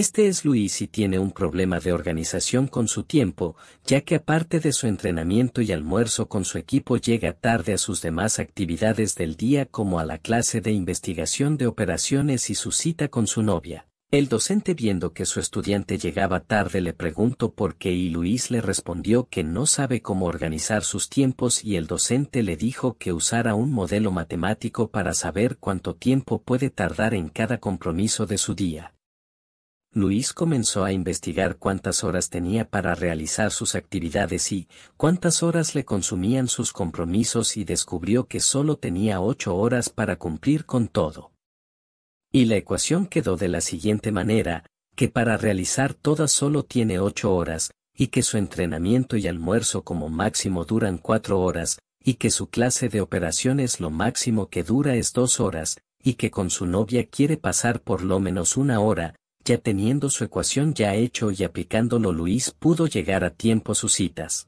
Este es Luis y tiene un problema de organización con su tiempo, ya que aparte de su entrenamiento y almuerzo con su equipo llega tarde a sus demás actividades del día como a la clase de investigación de operaciones y su cita con su novia. El docente viendo que su estudiante llegaba tarde le preguntó por qué y Luis le respondió que no sabe cómo organizar sus tiempos y el docente le dijo que usara un modelo matemático para saber cuánto tiempo puede tardar en cada compromiso de su día. Luis comenzó a investigar cuántas horas tenía para realizar sus actividades y cuántas horas le consumían sus compromisos y descubrió que solo tenía ocho horas para cumplir con todo. Y la ecuación quedó de la siguiente manera, que para realizar todas solo tiene ocho horas, y que su entrenamiento y almuerzo como máximo duran cuatro horas, y que su clase de operaciones lo máximo que dura es dos horas, y que con su novia quiere pasar por lo menos una hora, ya teniendo su ecuación ya hecho y aplicándolo Luis pudo llegar a tiempo sus citas.